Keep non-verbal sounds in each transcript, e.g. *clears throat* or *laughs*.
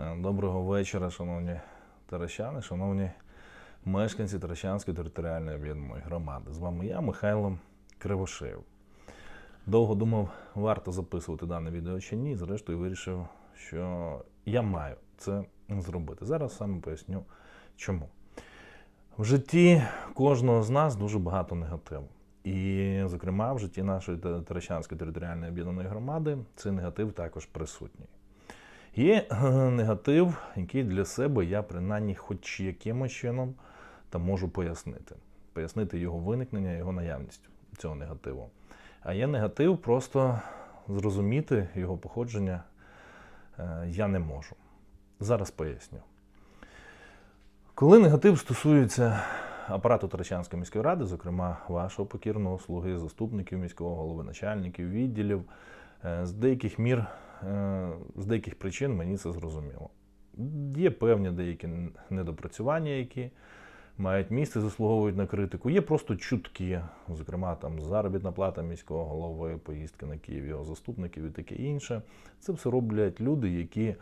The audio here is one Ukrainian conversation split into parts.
Е, доброго вечора, шановні таращани, шановні мешканці Таращанської територіальної об'єднаної громади. З вами я, Михайло Кривошеєв. Довго думав, варто записувати дане відео чи ні. Зрештою, вирішив, що я маю це зробити. Зараз саме поясню чому. В житті кожного з нас дуже багато негативу. І, зокрема, в житті нашої Таращанської територіальної об'єднаної громади цей негатив також присутній. Є *laughs* негатив, який для себе я принаймні хоч якимось чином та можу пояснити. Пояснити його виникнення, його наявність цього негативу. А є негатив, просто зрозуміти його походження е, я не можу. Зараз поясню. Коли негатив стосується апарату Тарачанської міської ради, зокрема вашого покірного слуги, заступників міського голови, начальників, відділів, е, з деяких мір Е, з деяких причин мені це зрозуміло. Є певні деякі недопрацювання, які мають місце, заслуговують на критику. Є просто чутки, зокрема, там заробітна плата міського голови, поїздки на Київ, його заступників і таке інше. Це все роблять люди, які е,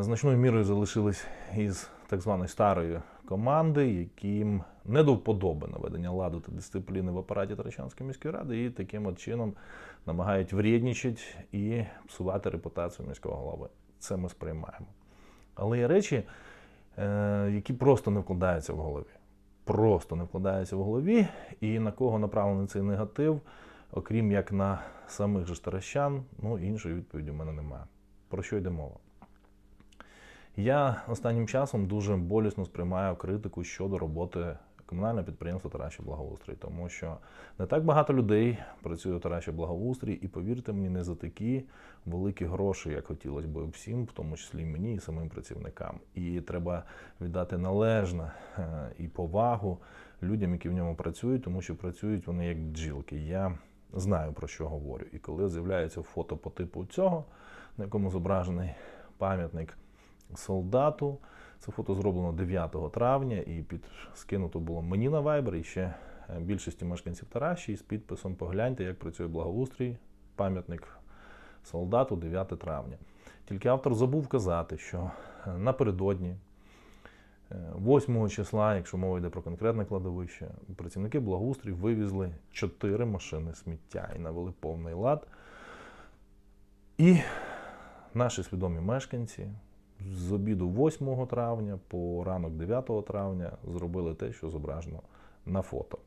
значною мірою залишились із так званої старої команди, яким не до вподоби наведення ладу та дисципліни в апараті Тарачанської міської ради, і таким от чином намагають врєднічити і псувати репутацію міського голови. Це ми сприймаємо. Але є речі, е, які просто не вкладаються в голові. Просто не вкладаються в голові, і на кого направлений цей негатив, окрім як на самих же старощан, ну іншої відповіді в мене немає. Про що йде мова? Я останнім часом дуже болісно сприймаю критику щодо роботи комунального підприємства Тараші Благоустрій, тому що не так багато людей працює у Тараші Благоустрій, і повірте мені, не за такі великі гроші, як хотілося би всім, в тому числі мені, і самим працівникам. І треба віддати належне е, і повагу людям, які в ньому працюють, тому що працюють вони як бджілки. Я знаю про що говорю. І коли з'являється фото по типу цього, на якому зображений пам'ятник солдату. Це фото зроблено 9 травня і під скинуто було мені на Viber і ще е, більшості мешканців Тараші з підписом Погляньте, як працює благоустрій, пам'ятник солдату 9 травня. Тільки автор забув казати, що е, напередодні, 8 е, числа, якщо мова йде про конкретне кладовище, працівники благоустрій вивізли 4 машини сміття і навели повний лад. І наші свідомі мешканці з обіду 8 травня по ранок 9 травня зробили те, що зображено на фото.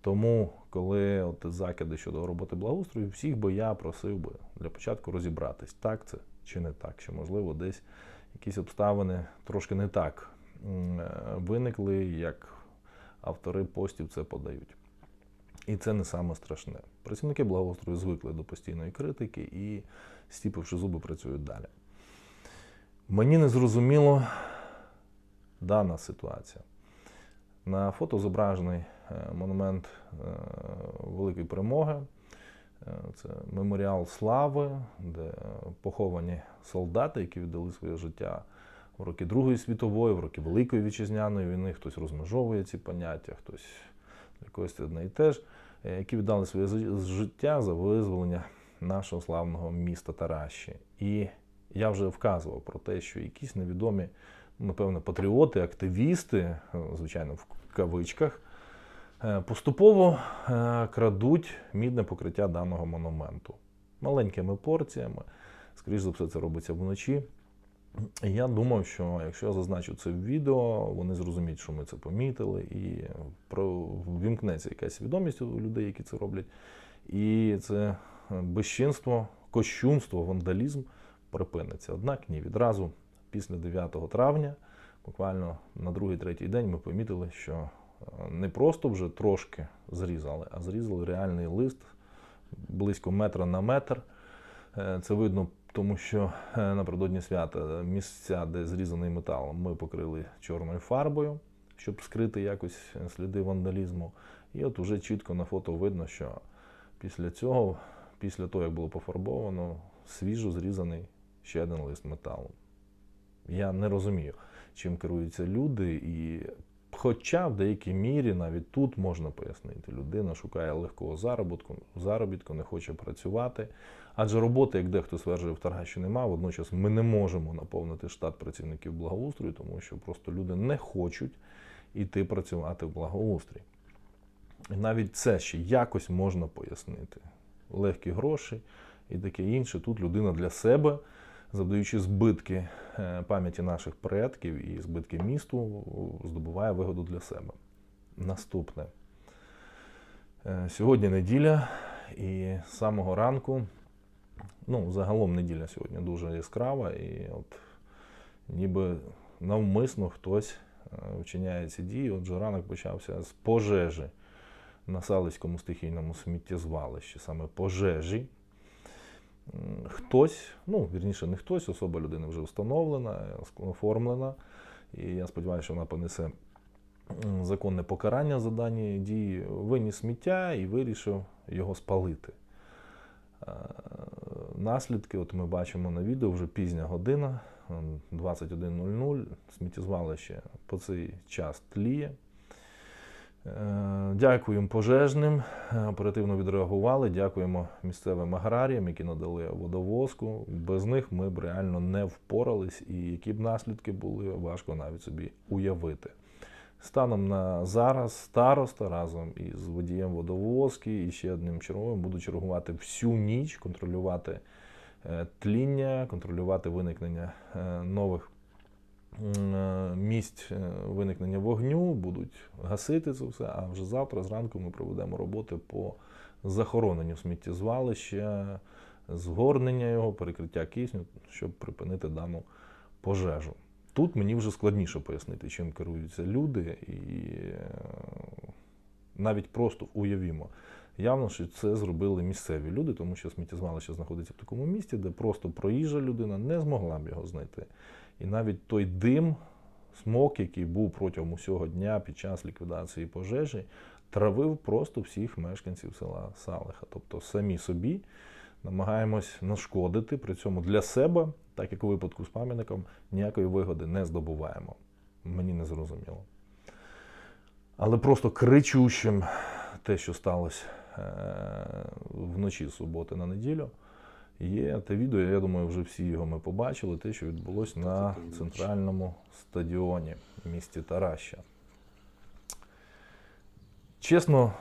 Тому, коли от закиди щодо роботи благоустрою, всіх би я просив би для початку розібратись, так це чи не так, що, можливо десь якісь обставини трошки не так е, виникли, як автори постів це подають. І це не саме страшне. Працівники благоустрою звикли до постійної критики і, стіпивши зуби, працюють далі. Мені не зрозуміло дана ситуація. На фото зображений е, монумент е, Великої Перемоги. Е, це меморіал слави, де поховані солдати, які віддали своє життя в роки Другої світової, в роки Великої Вітчизняної війни, хтось розмежовує ці поняття, хтось якось одне і теж, які віддали своє життя за визволення нашого славного міста Тараші. І я вже вказував про те, що якісь невідомі, напевно, патріоти, активісти, е, звичайно, в кавичках, е, поступово е, крадуть мідне покриття даного монументу маленькими порціями. Скоріше за все, це робиться вночі. я думав, що якщо я зазначу це в відео, вони зрозуміють, що ми це помітили, і вімкнеться якась відомість у людей, які це роблять. І це безчинство, кощунство, вандалізм припиниться. Однак ні, відразу після 9 травня, буквально на другий-третій день, ми помітили, що е, не просто вже трошки зрізали, а зрізали реальний лист близько метра на метр. Е, це видно, тому що е, напередодні свята місця, де зрізаний метал, ми покрили чорною фарбою, щоб скрити якось сліди вандалізму. І от уже чітко на фото видно, що після цього, після того, як було пофарбовано, свіжо зрізаний ще один лист металу. Я не розумію, чим керуються люди, і хоча в деякій мірі навіть тут можна пояснити, людина шукає легкого заробітку, заробітку, не хоче працювати. Адже роботи, як дехто стверджує, в Таргаші нема, Водночас ми не можемо наповнити штат працівників благоустрою, тому що просто люди не хочуть іти працювати в благоустрій. І навіть це ще якось можна пояснити. Легкі гроші і таке інше. Тут людина для себе завдаючи збитки е, пам'яті наших предків і збитки місту, здобуває вигоду для себе. Наступне. Е, сьогодні неділя, і з самого ранку, ну, загалом неділя сьогодні дуже яскрава, і от ніби навмисно хтось е, вчиняє ці дії. Отже, ранок почався з пожежі на Салицькому стихійному сміттєзвалищі, саме пожежі хтось, ну вірніше, не хтось, особа людини вже встановлена, оформлена. І я сподіваюся, що вона понесе законне покарання за дані дії, виніс сміття і вирішив його спалити. Е, наслідки, от ми бачимо на відео, вже пізня година, 21.00, сміттєзвалище по цей час тліє. Е, дякуємо пожежним, е, оперативно відреагували. Дякуємо місцевим аграріям, які надали водовозку. Без них ми б реально не впорались, і які б наслідки були, важко навіть собі уявити. Станом на зараз староста разом із водієм водовозки і ще одним черговим буду чергувати всю ніч, контролювати е, тління, контролювати виникнення нових Е, місць е, виникнення вогню, будуть гасити це все. А вже завтра зранку ми проведемо роботи по захороненню сміттєзвалища, згорнення його, перекриття кисню, щоб припинити дану пожежу. Тут мені вже складніше пояснити, чим керуються люди, і е, навіть просто уявімо. Явно, що це зробили місцеві люди, тому що сміттєзвалище знаходиться в такому місці, де просто проїжджа людина не змогла б його знайти. І навіть той дим, смок, який був протягом усього дня під час ліквідації пожежі, травив просто всіх мешканців села Салиха. Тобто самі собі намагаємось нашкодити при цьому для себе, так як у випадку з пам'ятником, ніякої вигоди не здобуваємо. Мені не зрозуміло. Але просто кричущим те, що сталося е, вночі з суботи на неділю. Є те відео, я думаю, вже всі його ми побачили. Те, що відбулося на центральному стадіоні в місті Тараща. Чесно,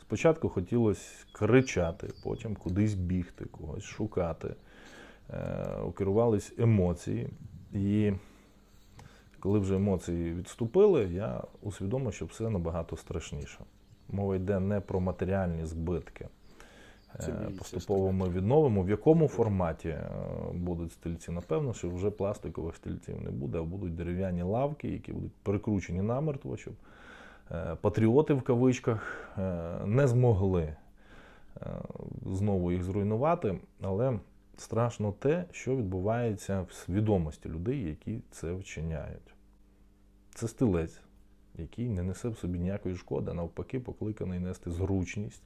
спочатку хотілося кричати, потім кудись бігти, когось шукати. Е, керувались емоції. І коли вже емоції відступили, я усвідомив, що все набагато страшніше. Мова йде не про матеріальні збитки. Е, поступово ми відновимо. В якому форматі е, будуть стільці? Напевно, що вже пластикових стільців не буде, а будуть дерев'яні лавки, які будуть прикручені намертво, щоб е, патріоти в кавичках не змогли знову їх зруйнувати. Але страшно те, що відбувається в свідомості людей, які це вчиняють. Це стилець, який не несе в собі ніякої шкоди, навпаки, покликаний нести зручність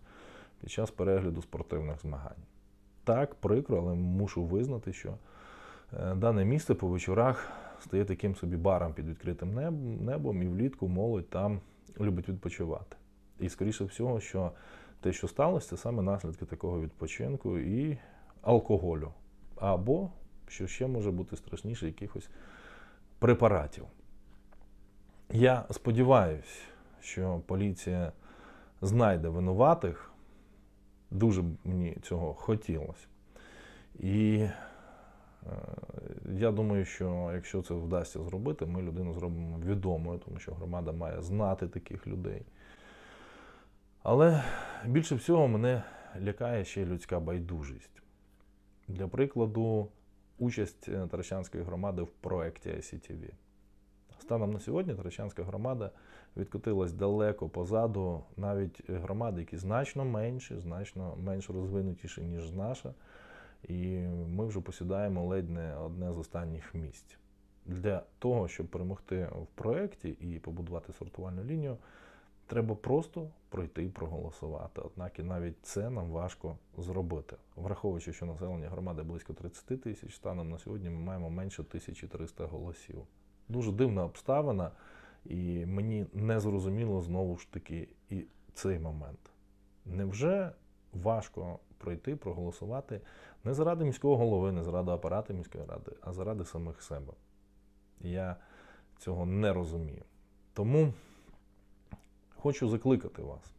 під час перегляду спортивних змагань. Так, прикро, але мушу визнати, що е, дане місце по вечорах стає таким собі баром під відкритим небом, і влітку молодь там любить відпочивати. І, скоріше всього, що те, що сталося, це саме наслідки такого відпочинку і алкоголю. Або, що ще може бути страшніше, якихось препаратів. Я сподіваюся, що поліція знайде винуватих. Дуже б мені цього хотілося. І е, я думаю, що якщо це вдасться зробити, ми людину зробимо відомою, тому що громада має знати таких людей. Але більше всього мене лякає ще людська байдужість. Для прикладу, участь е, Таращанської громади в проєкті ICTV. Станом на сьогодні Таращанська громада відкотилась далеко позаду навіть громади, які значно менші, значно менш розвинутіші, ніж наша. І ми вже посідаємо ледь не одне з останніх місць. Для того, щоб перемогти в проєкті і побудувати сортувальну лінію, треба просто пройти проголосувати. Однак і навіть це нам важко зробити. Враховуючи, що населення громади близько 30 тисяч, станом на сьогодні ми маємо менше 1300 голосів дуже дивна обставина, і мені не зрозуміло знову ж таки і цей момент. Невже важко пройти, проголосувати не заради міського голови, не заради апарату міської ради, а заради самих себе? Я цього не розумію. Тому хочу закликати вас.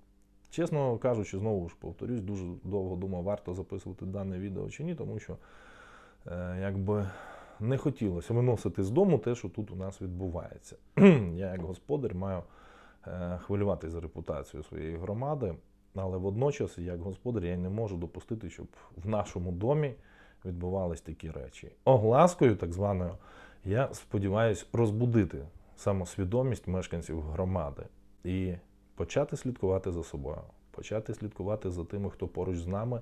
Чесно кажучи, знову ж повторюсь, дуже довго думав, варто записувати дане відео чи ні, тому що, е, якби не хотілося виносити з дому те, що тут у нас відбувається. *clears throat* Я, як господар, маю е, хвилювати за репутацію своєї громади, але водночас, як господар, я не можу допустити, щоб в нашому домі відбувались такі речі. Огласкою, так званою, я сподіваюся розбудити самосвідомість мешканців громади і почати слідкувати за собою, почати слідкувати за тими, хто поруч з нами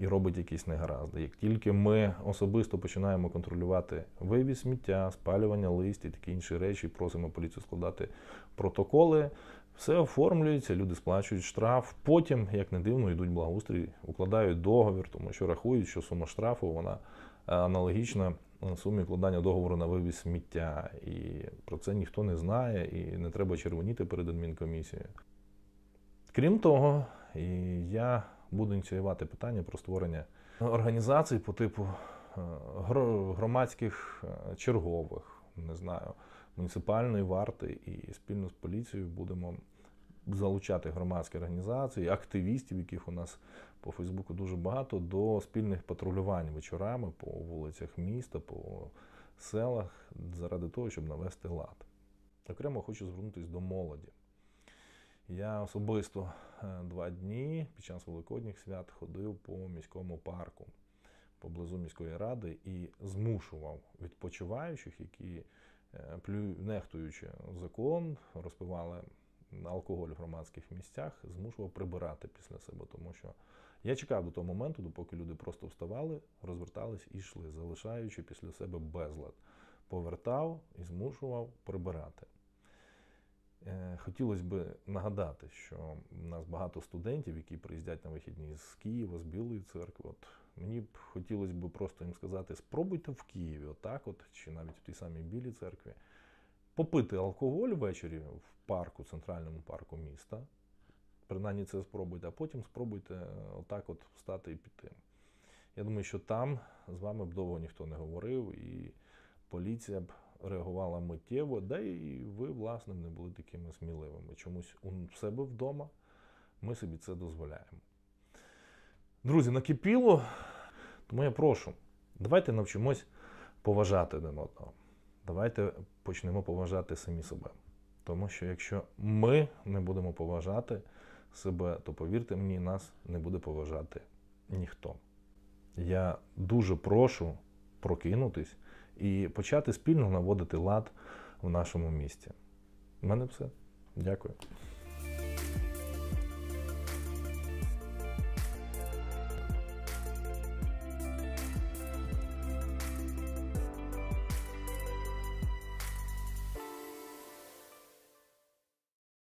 і робить якісь негаразди. Як тільки ми особисто починаємо контролювати вивіз сміття, спалювання листя, і такі інші речі, просимо поліцію складати протоколи, все оформлюється, люди сплачують штраф. Потім, як не дивно, йдуть благоустрій, укладають договір, тому що рахують, що сума штрафу вона е, аналогічна е, сумі укладання договору на вивіз сміття. І про це ніхто не знає, і не треба червоніти перед адмінкомісією. Крім того, я буду ініціювати питання про створення організацій по типу е, громадських е, чергових, не знаю, муніципальної варти, і спільно з поліцією будемо залучати громадські організації, активістів, яких у нас по Фейсбуку дуже багато, до спільних патрулювань вечорами по вулицях міста, по селах, заради того, щоб навести лад. Окремо хочу звернутися до молоді. Я особисто е, два дні під час Великодніх свят ходив по міському парку поблизу міської ради і змушував відпочиваючих, які е, нехтуючи закон, розпивали алкоголь в громадських місцях, змушував прибирати після себе, тому що я чекав до того моменту, допоки люди просто вставали, розвертались і йшли, залишаючи після себе безлад. Повертав і змушував прибирати. Хотілося б нагадати, що в нас багато студентів, які приїздять на вихідні з Києва, з Білої церкви. От Мені б хотілося б просто їм сказати, спробуйте в Києві, отак, от, чи навіть в тій самій Білій церкві, попити алкоголь ввечері в парку, центральному парку міста. Принаймні це спробуйте, а потім спробуйте отак от встати і піти. Я думаю, що там з вами б довго ніхто не говорив, і поліція б реагувала миттєво, де і ви, власне, не були такими сміливими. Чомусь у себе вдома ми собі це дозволяємо. Друзі, накипіло, тому я прошу, давайте навчимось поважати один одного. Давайте почнемо поважати самі себе. Тому що якщо ми не будемо поважати себе, то повірте мені, нас не буде поважати ніхто. Я дуже прошу прокинутись і почати спільно наводити лад в нашому місті. У мене все. Дякую.